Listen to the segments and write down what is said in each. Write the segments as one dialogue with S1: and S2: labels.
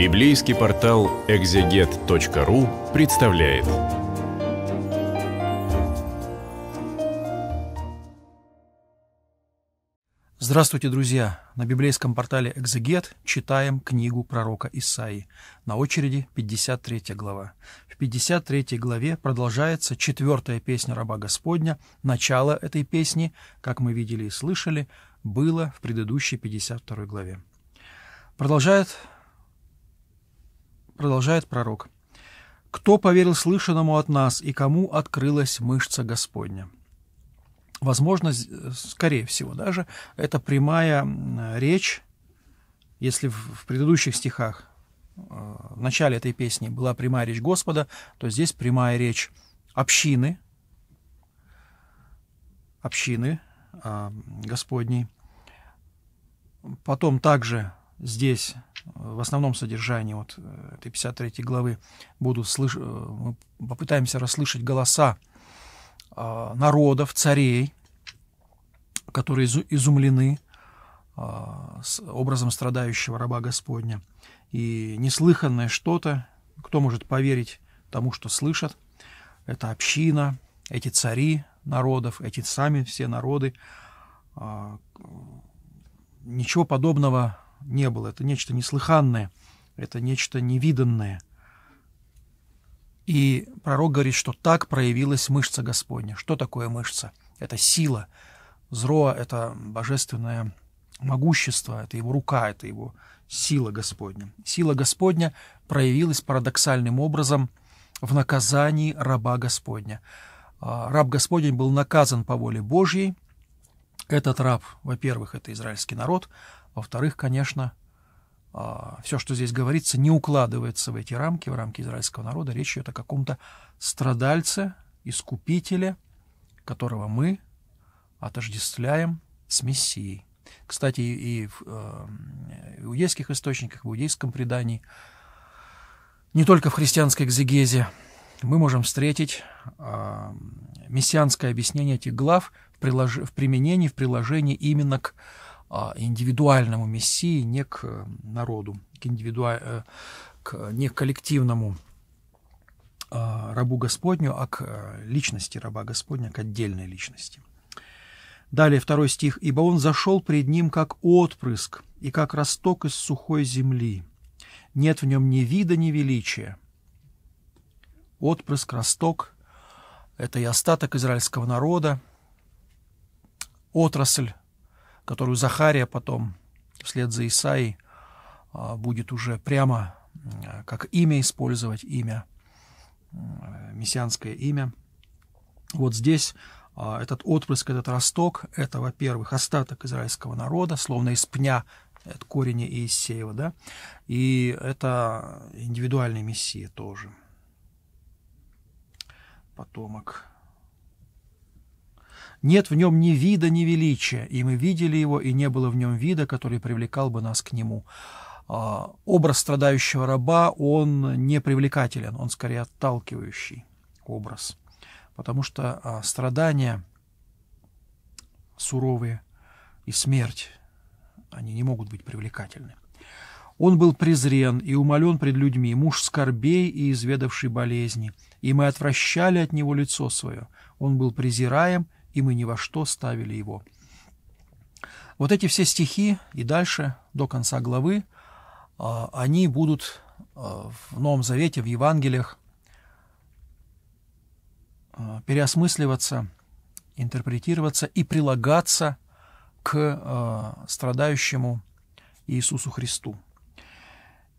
S1: Библейский портал экзегет.ру представляет. Здравствуйте, друзья! На библейском портале «Экзегет» читаем книгу пророка Исаи. На очереди 53 глава. В 53 главе продолжается четвертая песня раба Господня. Начало этой песни, как мы видели и слышали, было в предыдущей 52 главе. Продолжает продолжает пророк, «Кто поверил слышанному от нас и кому открылась мышца Господня?» Возможно, скорее всего даже, это прямая речь, если в предыдущих стихах, э, в начале этой песни была прямая речь Господа, то здесь прямая речь общины, общины а, Господней. Потом также здесь э, в основном содержании вот э, этой 53 главы будут слыш... Э, мы попытаемся расслышать голоса а, народов, царей, которые изумлены а, с образом страдающего раба Господня. И неслыханное что-то, кто может поверить тому, что слышат, это община, эти цари народов, эти сами все народы. А, ничего подобного не было. Это нечто неслыханное, это нечто невиданное. И пророк говорит, что так проявилась мышца Господня. Что такое мышца? Это сила. Зро — это божественное могущество, это его рука, это его сила Господня. Сила Господня проявилась парадоксальным образом в наказании раба Господня. А, раб Господень был наказан по воле Божьей. Этот раб, во-первых, это израильский народ, во-вторых, конечно, а, все, что здесь говорится, не укладывается в эти рамки, в рамки израильского народа. Речь идет о каком-то страдальце, искупителе, которого мы отождествляем с Мессией. Кстати, и э, в иудейских источниках, в иудейском предании, не только в христианской экзегезе, мы можем встретить а, мессианское объяснение этих глав в, применении, в приложении именно к а, индивидуальному мессии, не к э, народу, к индивидуа... Э, к... не к коллективному а, рабу Господню, а к э, личности раба Господня, к отдельной личности. Далее второй стих. «Ибо он зашел пред ним, как отпрыск, и как росток из сухой земли. Нет в нем ни вида, ни величия». Отпрыск, росток — это и остаток израильского народа, отрасль которую Захария потом, вслед за Исаией, а, будет уже прямо а, как имя использовать, имя, мессианское имя. Вот здесь а, этот отпрыск, этот росток, это, во-первых, остаток израильского народа, словно из пня, от корени Иисеева, да, и это индивидуальный мессия тоже, потомок нет в нем ни вида, ни величия, и мы видели его, и не было в нем вида, который привлекал бы нас к нему. А, образ страдающего раба, он не привлекателен, он скорее отталкивающий образ, потому что а, страдания суровые и смерть, они не могут быть привлекательны. Он был презрен и умолен пред людьми, муж скорбей и изведавший болезни, и мы отвращали от него лицо свое. Он был презираем и мы ни во что ставили его. Вот эти все стихи и дальше, до конца главы, а, они будут а, в Новом Завете, в Евангелиях а, переосмысливаться, интерпретироваться и прилагаться к страдающему Иисусу Христу.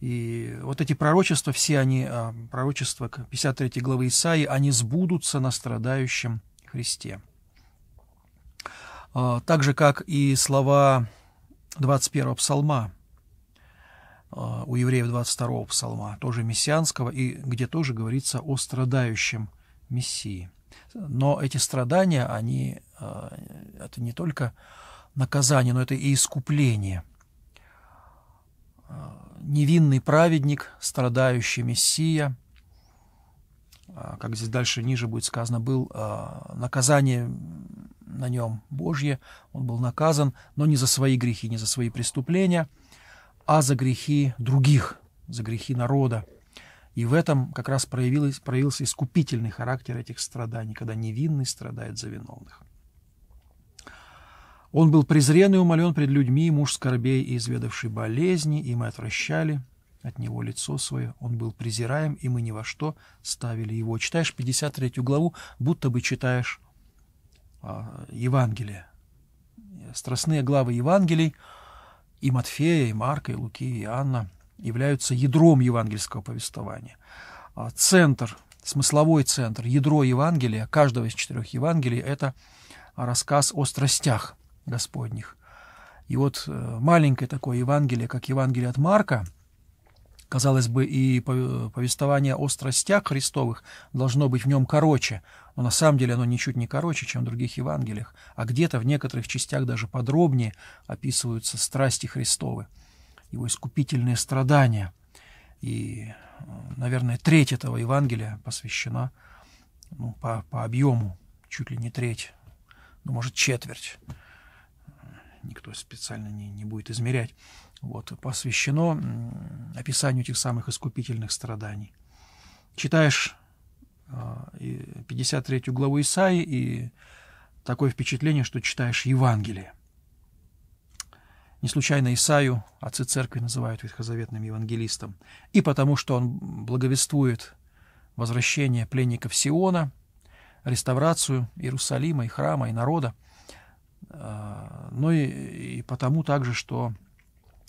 S1: И вот эти пророчества, все они, пророчества 53 главы Исаии, они сбудутся на страдающем Христе. А, так же, как и слова 21-го псалма, а, у евреев 22-го псалма, тоже мессианского, и где тоже говорится о страдающем Мессии. Но эти страдания, они, а, это не только наказание, но это и искупление. Невинный праведник, страдающий Мессия, как здесь дальше ниже будет сказано, был наказание на нем Божье, он был наказан, но не за свои грехи, не за свои преступления, а за грехи других, за грехи народа. И в этом как раз проявилось, проявился искупительный характер этих страданий, когда невинный страдает за виновных. Он был презрен и умолен пред людьми, муж скорбей и изведавший болезни, и мы отвращали от него лицо свое. Он был презираем, и мы ни во что ставили его. Читаешь 53 главу, будто бы читаешь а, Евангелия, страстные главы Евангелий, и Матфея, и Марка, и Луки, и Анна являются ядром евангельского повествования. А центр, смысловой центр, ядро Евангелия, каждого из четырех Евангелий – это рассказ о страстях Господних. И вот э, маленькое такое Евангелие, как Евангелие от Марка – Казалось бы, и повествование о страстях Христовых должно быть в нем короче, но на самом деле оно ничуть не короче, чем в других Евангелиях, а где-то в некоторых частях даже подробнее описываются страсти Христовы, его искупительные страдания. И, наверное, треть этого Евангелия посвящена ну, по, по объему, чуть ли не треть, ну, может, четверть. Никто специально не, не будет измерять вот, посвящено описанию этих самых искупительных страданий. Читаешь 53 э, главу Исаи, и такое впечатление, что читаешь Евангелие. Не случайно Исаю отцы церкви называют ветхозаветным евангелистом. И потому, что он благовествует возвращение пленников Сиона, реставрацию Иерусалима и храма, и народа, э, но ну и, и потому также, что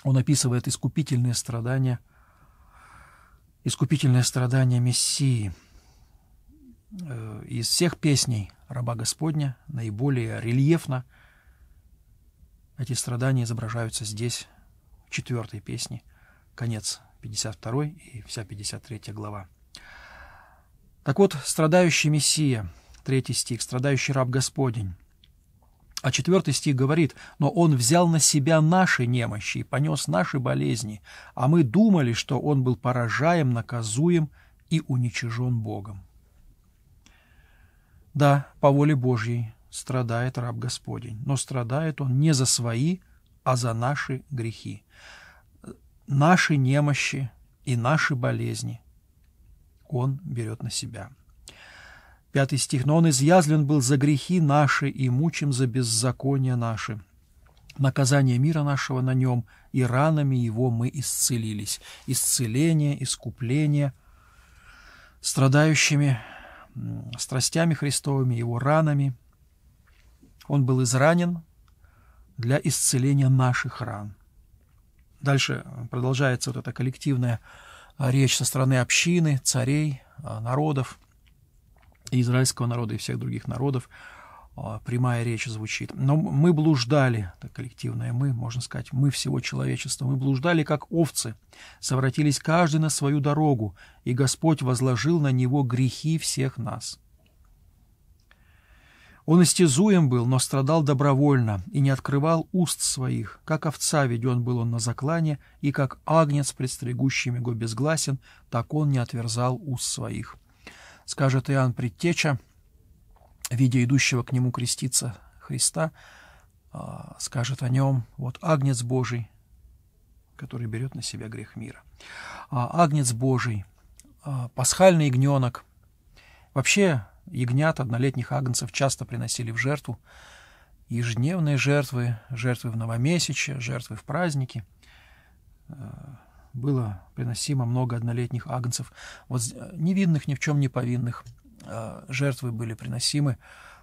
S1: он описывает искупительные страдания, искупительные страдания Мессии. Э, из всех песней «Раба Господня» наиболее рельефно эти страдания изображаются здесь, в четвертой песне, конец 52 и вся 53 глава. Так вот, страдающий Мессия, третий стих, страдающий раб Господень, а четвертый стих говорит, «Но Он взял на себя наши немощи и понес наши болезни, а мы думали, что Он был поражаем, наказуем и уничижен Богом». Да, по воле Божьей страдает раб Господень, но страдает он не за свои, а за наши грехи, наши немощи и наши болезни. Он берет на себя. Пятый стих. «Но он изъязлен был за грехи наши и мучим за беззакония наши. Наказание мира нашего на нем, и ранами его мы исцелились». Исцеление, искупление страдающими страстями Христовыми, его ранами. Он был изранен для исцеления наших ран. Дальше продолжается вот эта коллективная а, речь со стороны общины, царей, а, народов – израильского народа, и всех других народов. А, прямая речь звучит. Но мы блуждали, это коллективное мы, можно сказать, мы всего человечества, мы блуждали, как овцы, совратились каждый на свою дорогу, и Господь возложил на него грехи всех нас. Он истязуем был, но страдал добровольно и не открывал уст своих, как овца веден был он на заклане, и как агнец, предстригущим его безгласен, так он не отверзал уст своих скажет Иоанн Предтеча, видя идущего к нему креститься Христа, а, скажет о нем, вот Агнец Божий, который берет на себя грех мира. А, Агнец Божий, а, пасхальный ягненок. Вообще ягнят, однолетних агнцев часто приносили в жертву. Ежедневные жертвы, жертвы в новомесяче, жертвы в праздники – было приносимо много однолетних агнцев. Вот э, невинных, ни в чем не повинных. Э, жертвы были приносимы.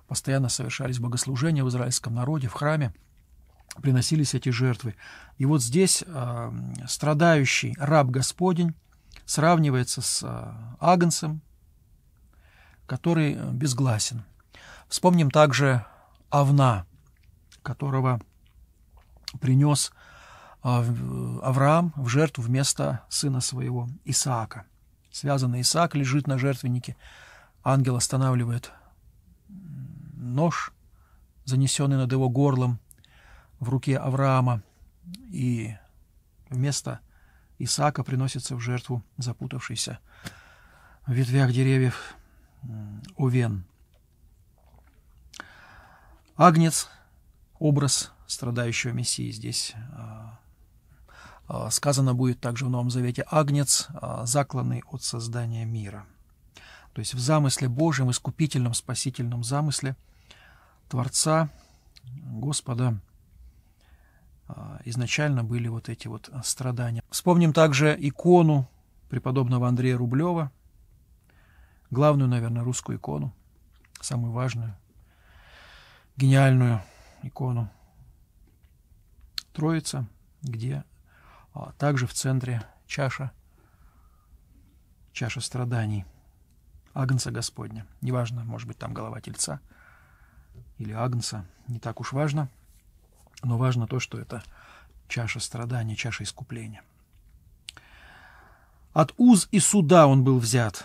S1: Постоянно совершались богослужения в израильском народе, в храме. Приносились эти жертвы. И вот здесь э, страдающий раб Господень сравнивается с агнцем, который безгласен. Вспомним также Авна, которого принес а, Авраам в жертву вместо сына своего Исаака. Связанный Исаак лежит на жертвеннике. Ангел останавливает нож, занесенный над его горлом в руке Авраама, и вместо Исаака приносится в жертву запутавшийся в ветвях деревьев овен. Агнец — образ страдающего Мессии здесь а, а, сказано будет также в Новом Завете «агнец, а, закланный от создания мира». То есть в замысле Божьем, искупительном, спасительном замысле Творца, Господа, а, изначально были вот эти вот страдания. Вспомним также икону преподобного Андрея Рублева, главную, наверное, русскую икону, самую важную, гениальную икону Троица, где а также в центре чаша, чаша страданий, Агнца Господня. Неважно, может быть, там голова тельца или Агнца, не так уж важно. Но важно то, что это чаша страданий, чаша искупления. От уз и суда он был взят,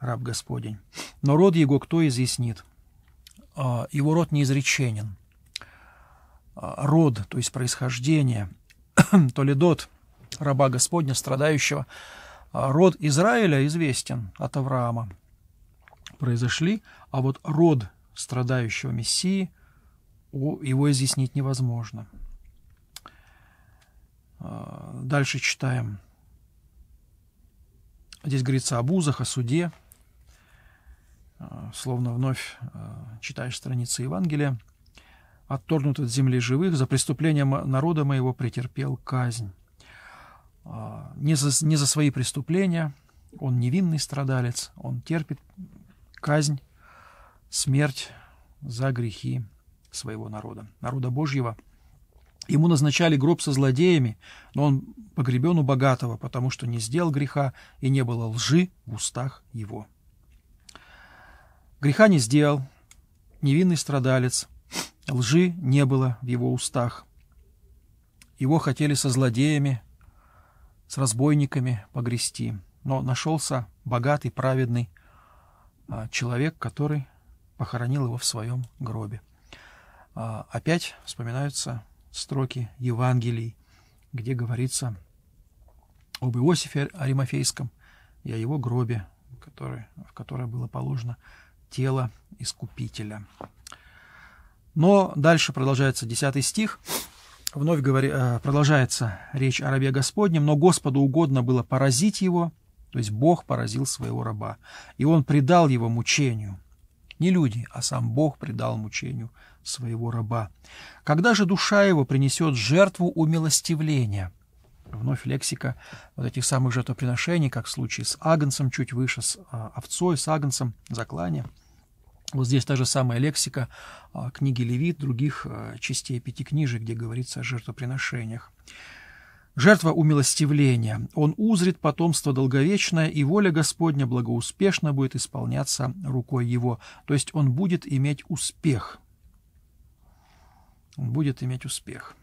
S1: раб Господень. Но род его кто изъяснит? А, его род неизреченен. А, род, то есть происхождение, толедот, раба Господня, страдающего. А, род Израиля известен от Авраама. Произошли, а вот род страдающего Мессии, его изъяснить невозможно. А, дальше читаем. Здесь говорится об узах, о суде. А, словно вновь читаешь страницы Евангелия. «Отторгнут от земли живых, за преступление народа моего претерпел казнь». А, не за, не за свои преступления, он невинный страдалец, он терпит казнь, смерть за грехи своего народа, народа Божьего. Ему назначали гроб со злодеями, но он погребен у богатого, потому что не сделал греха и не было лжи в устах его. Греха не сделал, невинный страдалец, лжи не было в его устах. Его хотели со злодеями, с разбойниками погрести. Но нашелся богатый, праведный а, человек, который похоронил его в своем гробе. А, опять вспоминаются строки Евангелий, где говорится об Иосифе Аримофейском и о его гробе, который, в которое было положено тело Искупителя. Но дальше продолжается 10 стих – Вновь говори, э, продолжается речь о рабе Господнем, но Господу угодно было поразить его, то есть Бог поразил своего раба, и он предал его мучению. Не люди, а сам Бог предал мучению своего раба. Когда же душа его принесет жертву умилостивления? Вновь лексика вот этих самых жертвоприношений, как в случае с Агнцем чуть выше, с а, овцой, с Агнцем, заклание. Вот здесь та же самая лексика а, книги Левит, других а, частей Пятикнижия, где говорится о жертвоприношениях. Жертва умилостивления. Он узрит потомство долговечное, и воля Господня благоуспешно будет исполняться рукой его. То есть он будет иметь успех. Он будет иметь успех.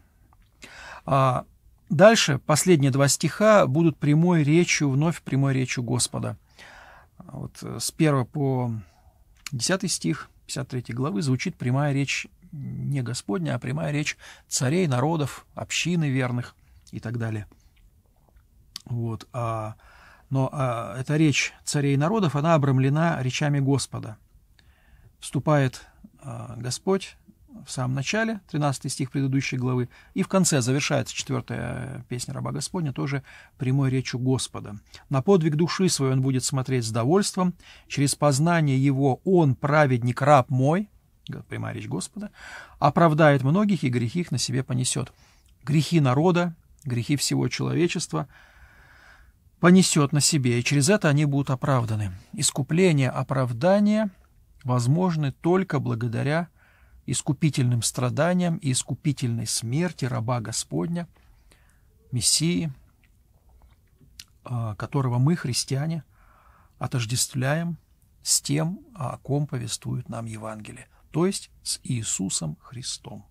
S1: А дальше последние два стиха будут прямой речью, вновь прямой речью Господа. Вот э, с первого по 10 стих 53 главы звучит прямая речь не Господня, а прямая речь царей, народов, общины верных и так далее. Вот. А, но а, эта речь царей народов, она обрамлена речами Господа. Вступает а, Господь в самом начале, 13 стих предыдущей главы, и в конце завершается четвертая песня раба Господня, тоже прямой речью Господа. «На подвиг души свой он будет смотреть с довольством, через познание его он, праведник, раб мой, прямая речь Господа, оправдает многих и грехи их на себе понесет. Грехи народа, грехи всего человечества понесет на себе, и через это они будут оправданы. Искупление, оправдание возможны только благодаря искупительным страданиям и искупительной смерти раба Господня, Мессии, а, которого мы, христиане, отождествляем с тем, о ком повествует нам Евангелие, то есть с Иисусом Христом.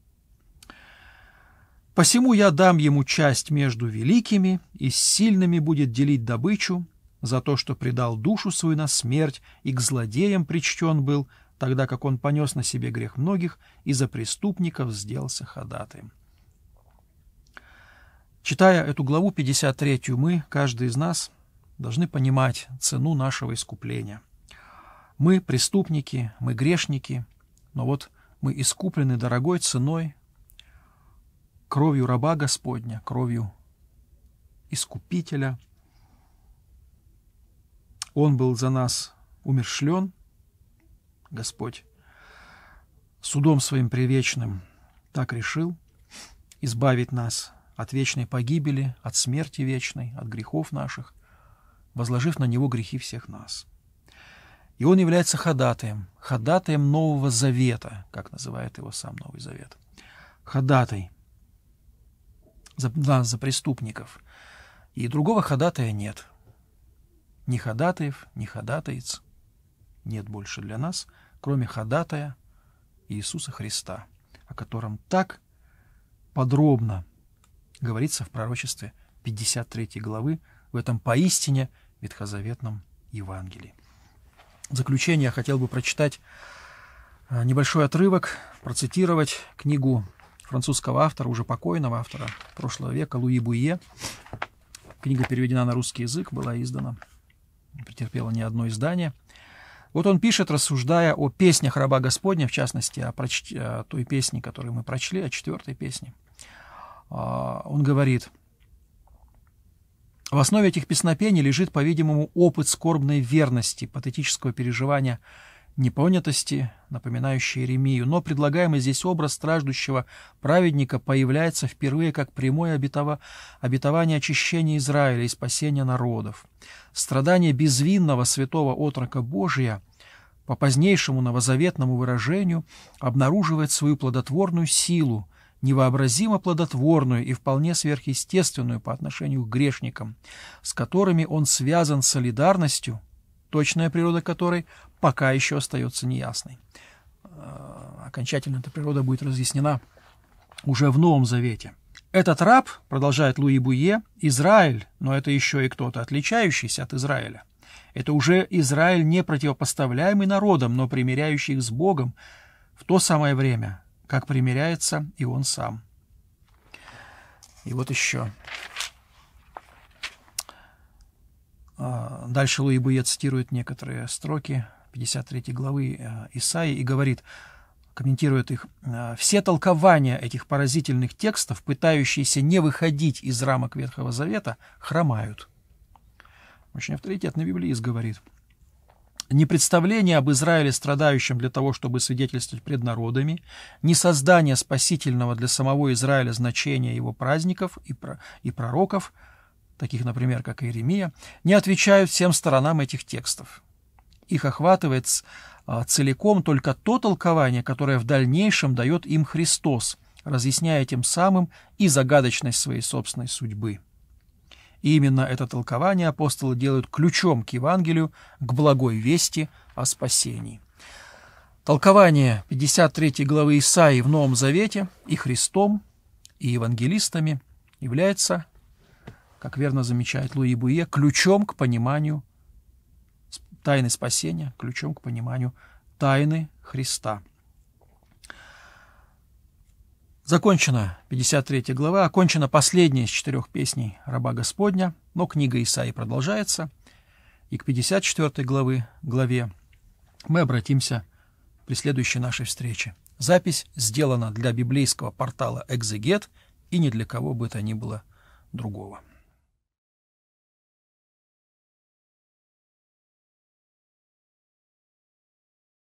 S1: Посему я дам ему часть между великими, и с сильными будет делить добычу, за то, что предал душу свою на смерть, и к злодеям причтен был, тогда как он понес на себе грех многих и за преступников сделался ходатаем. Читая эту главу 53, мы, каждый из нас, должны понимать цену нашего искупления. Мы преступники, мы грешники, но вот мы искуплены дорогой ценой, кровью раба Господня, кровью Искупителя. Он был за нас умершлен, Господь судом своим привечным так решил избавить нас от вечной погибели, от смерти вечной, от грехов наших, возложив на него грехи всех нас. И он является ходатаем, ходатаем Нового Завета, как называет его сам Новый Завет. Ходатай за, да, за преступников. И другого ходатая нет. Ни ходатаев, ни ходатаец нет больше для нас – кроме ходатая Иисуса Христа, о котором так подробно говорится в пророчестве 53 главы в этом поистине ветхозаветном Евангелии. В заключение я хотел бы прочитать э, небольшой отрывок, процитировать книгу французского автора, уже покойного автора прошлого века, Луи Буе. Книга переведена на русский язык, была издана, претерпела не одно издание – вот он пишет, рассуждая о песнях раба Господня, в частности, о, проч... о той песне, которую мы прочли, о четвертой песне. А, он говорит, в основе этих песнопений лежит, по-видимому, опыт скорбной верности, патетического переживания – непонятости, напоминающие Ремию, но предлагаемый здесь образ страждущего праведника появляется впервые как прямое обетова... обетование очищения Израиля и спасения народов. Страдание безвинного святого отрока Божия по позднейшему новозаветному выражению обнаруживает свою плодотворную силу, невообразимо плодотворную и вполне сверхъестественную по отношению к грешникам, с которыми он связан солидарностью – точная природа которой пока еще остается неясной. Э, окончательно эта природа будет разъяснена уже в Новом Завете. Этот раб, продолжает Луи Буе, Израиль, но это еще и кто-то отличающийся от Израиля. Это уже Израиль, не противопоставляемый народом, но примиряющий их с Богом в то самое время, как примиряется и он сам. И вот еще а, дальше Луи Буе цитирует некоторые строки 53 главы э, Исаи и говорит, комментирует их, «Э, «Все толкования этих поразительных текстов, пытающиеся не выходить из рамок Ветхого Завета, хромают». Очень авторитетный библеист говорит. Не представление об Израиле страдающем для того, чтобы свидетельствовать пред народами, не создание спасительного для самого Израиля значения его праздников и пророков – таких, например, как Иеремия, не отвечают всем сторонам этих текстов. Их охватывает а, целиком только то толкование, которое в дальнейшем дает им Христос, разъясняя тем самым и загадочность своей собственной судьбы. И именно это толкование апостолы делают ключом к Евангелию, к благой вести о спасении. Толкование 53 главы Исаии в Новом Завете и Христом, и евангелистами является как верно замечает Луи Буе, ключом к пониманию тайны спасения, ключом к пониманию тайны Христа. Закончена 53 глава, окончена последняя из четырех песней «Раба Господня», но книга Исаи продолжается, и к 54 главы, главе мы обратимся при следующей нашей встрече. Запись сделана для библейского портала «Экзегет» и ни для кого бы то ни было другого.